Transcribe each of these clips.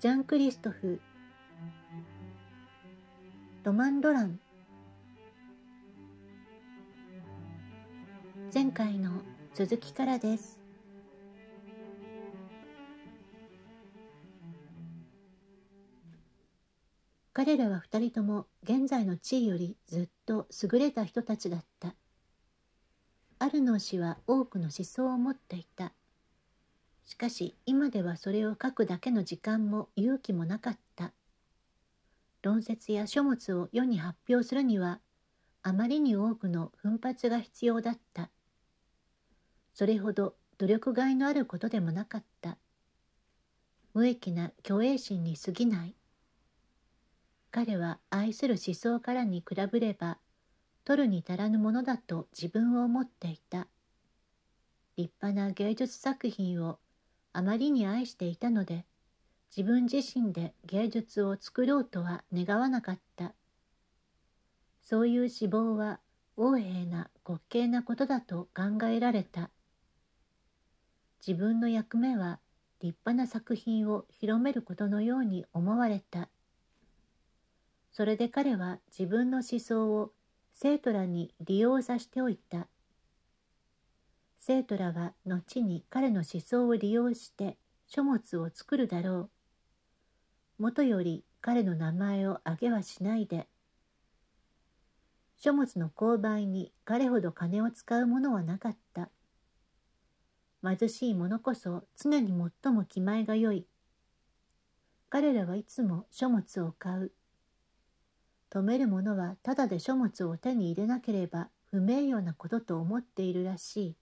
ジャン・クリストフロマン・ロラン前回の続きからです彼らは二人とも現在の地位よりずっと優れた人たちだった。あるのー氏は多くの思想を持っていた。しかし今ではそれを書くだけの時間も勇気もなかった論説や書物を世に発表するにはあまりに多くの奮発が必要だったそれほど努力がいのあることでもなかった無益な虚栄心に過ぎない彼は愛する思想からに比べれば取るに足らぬものだと自分を思っていた立派な芸術作品をあまりに愛していたので自分自身で芸術を作ろうとは願わなかったそういう志望は横柄な滑稽なことだと考えられた自分の役目は立派な作品を広めることのように思われたそれで彼は自分の思想を生徒らに利用させておいた生徒らは後に彼の思想を利用して書物を作るだろう。もとより彼の名前を挙げはしないで。書物の購買に彼ほど金を使うものはなかった。貧しい者こそ常に最も気前がよい。彼らはいつも書物を買う。止める者はただで書物を手に入れなければ不名誉なことと思っているらしい。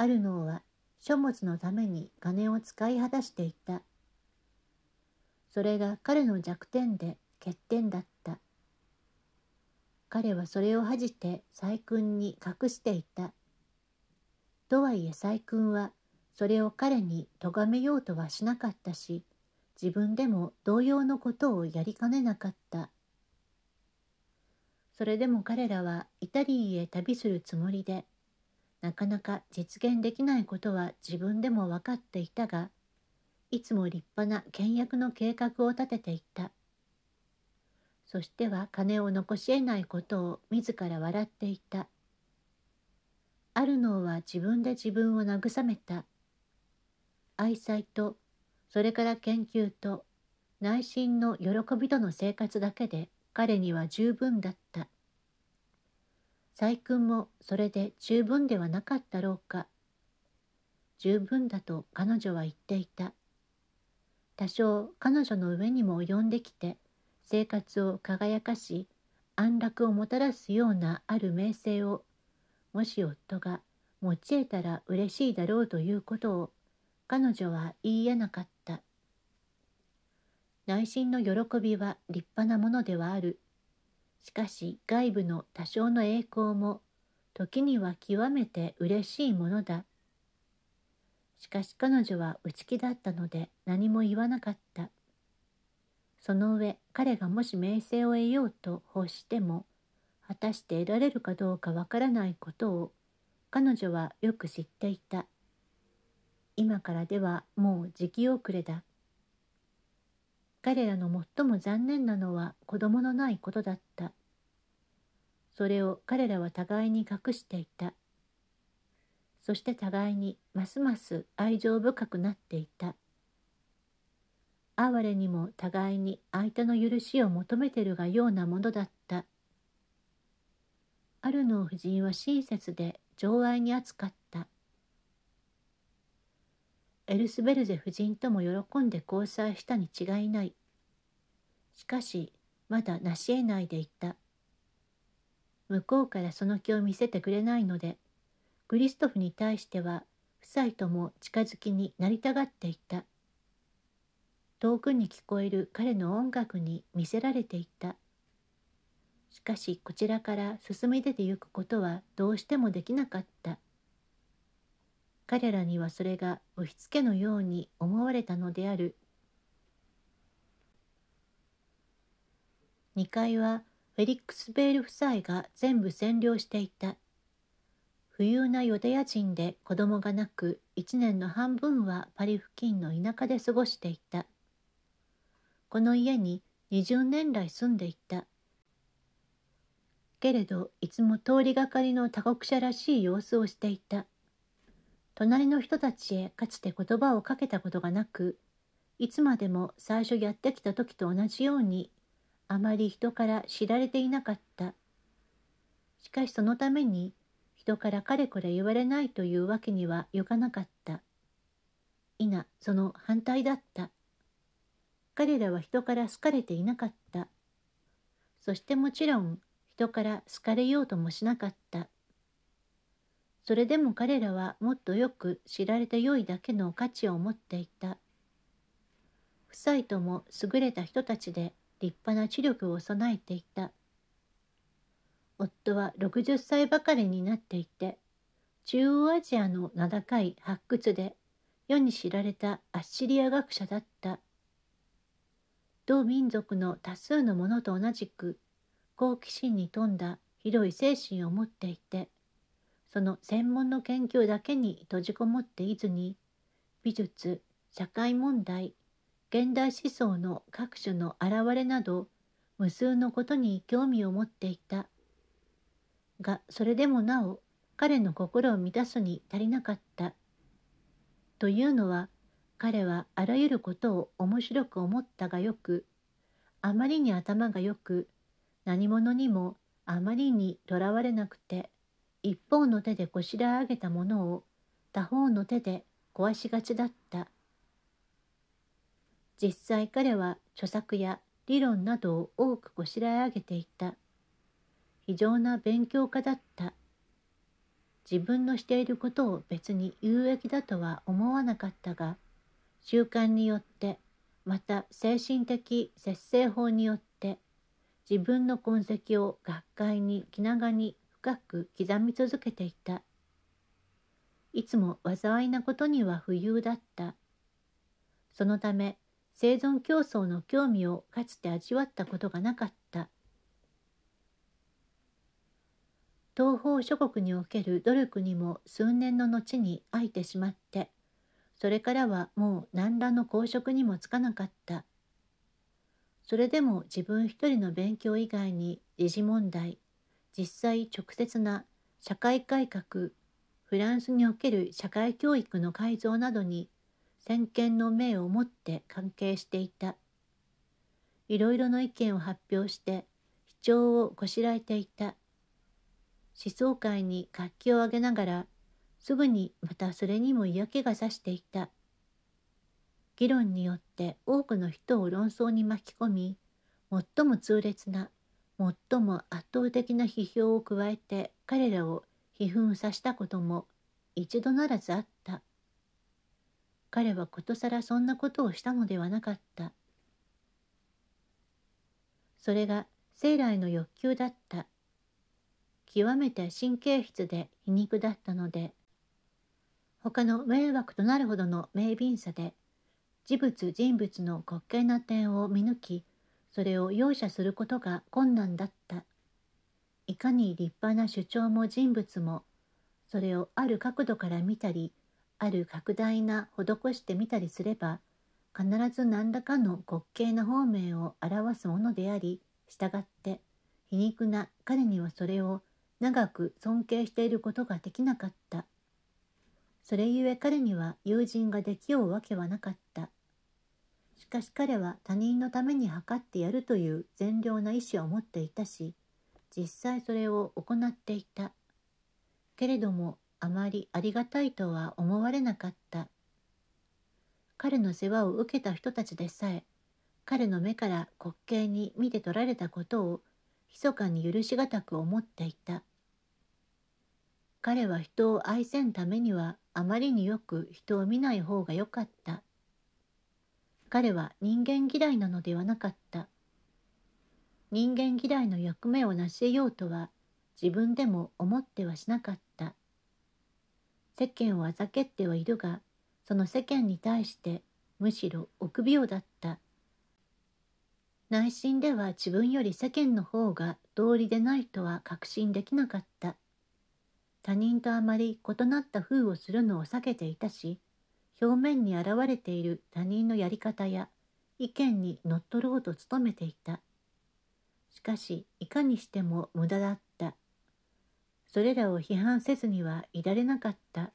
あるのは書物のために金を使い果たしていた。それが彼の弱点で欠点だった。彼はそれを恥じて細君に隠していた。とはいえ細君はそれを彼に咎めようとはしなかったし、自分でも同様のことをやりかねなかった。それでも彼らはイタリーへ旅するつもりで、なかなか実現できないことは自分でも分かっていたがいつも立派な倹約の計画を立てていたそしては金を残し得ないことを自ら笑っていたあるのは自分で自分を慰めた愛妻とそれから研究と内心の喜びとの生活だけで彼には十分だった。細君もそれで十分ではなかったろうか。十分だと彼女は言っていた。多少彼女の上にも及んできて生活を輝かし安楽をもたらすようなある名声をもし夫が持ち得たら嬉しいだろうということを彼女は言いえなかった内心の喜びは立派なものではあるしかし外部の多少の栄光も時には極めて嬉しいものだ。しかし彼女は内気だったので何も言わなかった。その上彼がもし名声を得ようと欲しても果たして得られるかどうかわからないことを彼女はよく知っていた。今からではもう時期遅れだ。彼らの最も残念なのは子供のないことだった。それを彼らは互いに隠していた。そして互いにますます愛情深くなっていた。哀れにも互いに相手の許しを求めてるがようなものだった。アルノー夫人は親切で情愛に扱った。エルスベルゼ夫人とも喜んで交際したに違いない。しかし、まだ成し得ないでいた。向こうからその気を見せてくれないので、クリストフに対しては、夫妻とも近づきになりたがっていた。遠くに聞こえる彼の音楽に魅せられていた。しかしこちらから進み出てゆくことはどうしてもできなかった。彼らにはそれが押し付けのように思われたのである2階はフェリックス・ベール夫妻が全部占領していた富裕なヨダヤ人で子供がなく1年の半分はパリ付近の田舎で過ごしていたこの家に20年来住んでいたけれどいつも通りがかりの他国者らしい様子をしていた隣の人たちへかつて言葉をかけたことがなくいつまでも最初やってきた時と同じようにあまり人から知られていなかったしかしそのために人からかれこれ言われないというわけにはいかなかった否その反対だった彼らは人から好かれていなかったそしてもちろん人から好かれようともしなかったそれでも彼らはもっとよく知られてよいだけの価値を持っていた。夫妻とも優れた人たちで立派な知力を備えていた。夫は60歳ばかりになっていて、中央アジアの名高い発掘で世に知られたアッシリア学者だった。同民族の多数の者と同じく好奇心に富んだ広い精神を持っていてその専門の研究だけに閉じこもっていずに美術社会問題現代思想の各種の現れなど無数のことに興味を持っていたがそれでもなお彼の心を満たすに足りなかったというのは彼はあらゆることを面白く思ったがよくあまりに頭がよく何者にもあまりにとらわれなくて一方の手でこしらえ上げたものを他方の手で壊しがちだった実際彼は著作や理論などを多くこしらえ上げていた非常な勉強家だった自分のしていることを別に有益だとは思わなかったが習慣によってまた精神的節制法によって自分の痕跡を学会に気長に深く刻み続けていたいつも災いなことには不遊だったそのため生存競争の興味をかつて味わったことがなかった東方諸国における努力にも数年の後に空いてしまってそれからはもう何らの公職にもつかなかったそれでも自分一人の勉強以外に時事問題実際直接な社会改革フランスにおける社会教育の改造などに先見の明を持って関係していたいろいろな意見を発表して主張をこしらえていた思想界に活気を上げながらすぐにまたそれにも嫌気がさしていた議論によって多くの人を論争に巻き込み最も痛烈な最も圧倒的な批評を加えて彼らを批憤させたことも一度ならずあった彼はことさらそんなことをしたのではなかったそれが生来の欲求だった極めて神経質で皮肉だったので他の迷惑となるほどの明敏さで事物人物の滑稽な点を見抜きそれを容赦することが困難だったいかに立派な主張も人物もそれをある角度から見たりある拡大な施してみたりすれば必ず何らかの滑稽な方面を表すものであり従って皮肉な彼にはそれを長く尊敬していることができなかったそれゆえ彼には友人ができようわけはなかったしかし彼は他人のために測ってやるという善良な意志を持っていたし実際それを行っていたけれどもあまりありがたいとは思われなかった彼の世話を受けた人たちでさえ彼の目から滑稽に見て取られたことを密かに許し難く思っていた彼は人を愛せんためにはあまりによく人を見ない方がよかった彼は人間嫌いなのではなかった。人間嫌いの役目を成し得ようとは自分でも思ってはしなかった。世間をあざけってはいるが、その世間に対してむしろ臆病だった。内心では自分より世間の方が道理でないとは確信できなかった。他人とあまり異なった風をするのを避けていたし、表面に現れている他人のやり方や意見に乗っ取ろうと努めていたしかしいかにしても無駄だったそれらを批判せずにはいられなかった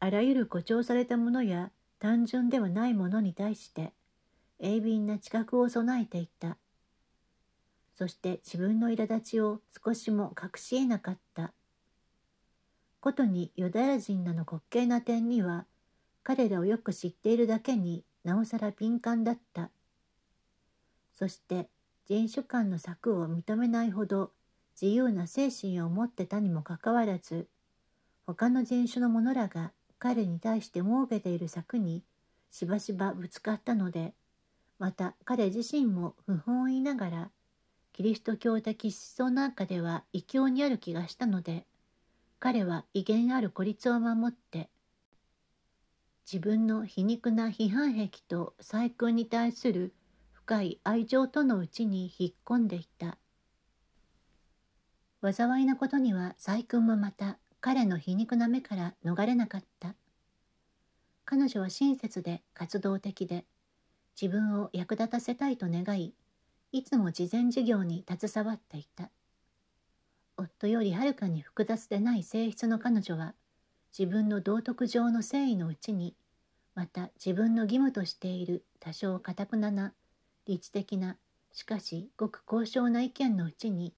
あらゆる誇張されたものや単純ではないものに対して鋭敏な知覚を備えていたそして自分の苛立ちを少しも隠し得なかったことにユダヤ人らの滑稽な点には彼らをよく知っているだけになおさら敏感だったそして人種間の策を認めないほど自由な精神を持ってたにもかかわらず他の人種の者らが彼に対して設けている策にしばしばぶつかったのでまた彼自身も不本意ながらキリスト教的思想なんかでは異教にある気がしたので彼は威厳ある孤立を守って自分の皮肉な批判癖と細君に対する深い愛情とのうちに引っ込んでいた災いなことには細君もまた彼の皮肉な目から逃れなかった彼女は親切で活動的で自分を役立たせたいと願いいつも慈善事業に携わっていた夫よりはるかに複雑でない性質の彼女は自分の道徳上の誠意のうちにまた自分の義務としている多少かたくなな理知的なしかしごく高尚な意見のうちに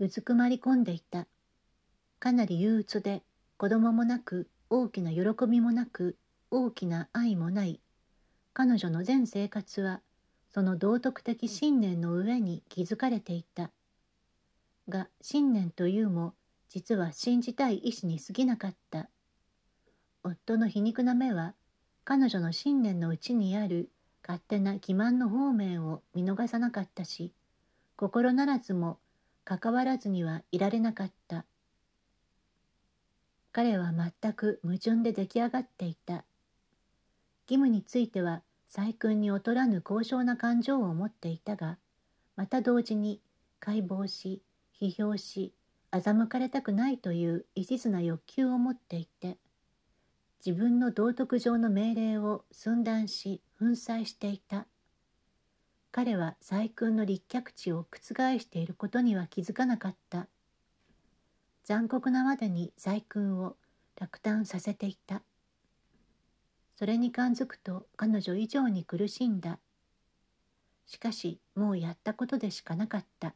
うずくまり込んでいたかなり憂鬱で子供もなく大きな喜びもなく大きな愛もない彼女の全生活はその道徳的信念の上に築かれていたが信念というも実は信じたい意志に過ぎなかった夫の皮肉な目は彼女の信念のうちにある勝手な欺瞞の方面を見逃さなかったし心ならずも関わらずにはいられなかった彼は全く矛盾で出来上がっていた義務については細君に劣らぬ高尚な感情を持っていたがまた同時に解剖し批評し欺かれたくないという一途な欲求を持っていて自分の道徳上の命令を寸断し粉砕していた彼は細君の立脚地を覆していることには気づかなかった残酷なまでに細君を落胆させていたそれに感づくと彼女以上に苦しんだしかしもうやったことでしかなかった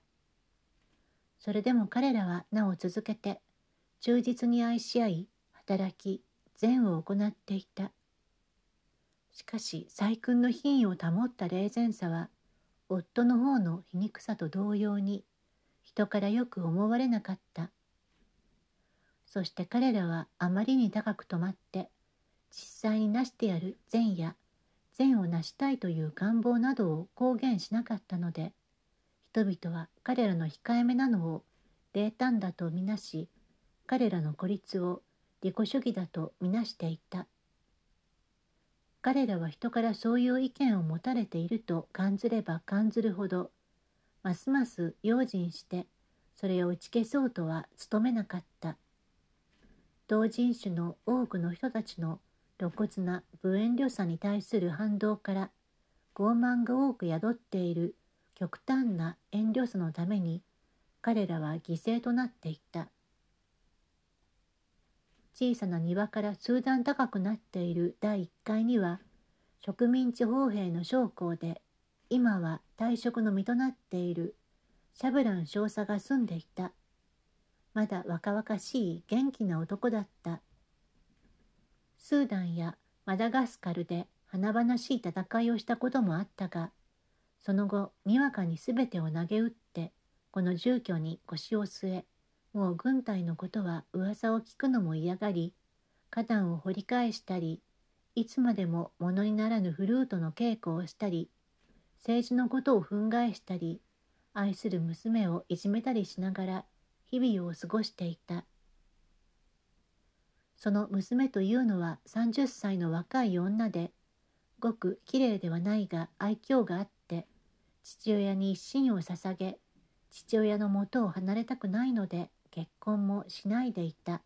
それでも彼らはなお続けて忠実に愛し合い働き善を行っていたしかし細君の品位を保った霊前さは夫の方の皮肉さと同様に人からよく思われなかったそして彼らはあまりに高く止まって実際に成してやる善や善を成したいという願望などを公言しなかったので人々は彼らの控えめなのを冷淡だとみなし彼らの孤立を利己主義だとみなしていた彼らは人からそういう意見を持たれていると感ずれば感ずるほどますます用心してそれを打ち消そうとは努めなかった同人種の多くの人たちの露骨な無遠慮さに対する反動から傲慢が多く宿っている極端な遠慮さのために彼らは犠牲となっていった小さな庭から数段高くなっている第1階には植民地砲兵の将校で今は退職の身となっているシャブラン少佐が住んでいたまだ若々しい元気な男だったスーダンやマダガスカルで華々しい戦いをしたこともあったがその後にわかに全てを投げ打ってこの住居に腰を据えもう軍隊のことは噂を聞くのも嫌がり花壇を掘り返したりいつまでも物にならぬフルートの稽古をしたり政治のことを憤慨したり愛する娘をいじめたりしながら日々を過ごしていたその娘というのは30歳の若い女でごく綺麗ではないが愛嬌があっ父親に一心を捧げ父親のもとを離れたくないので結婚もしないでいた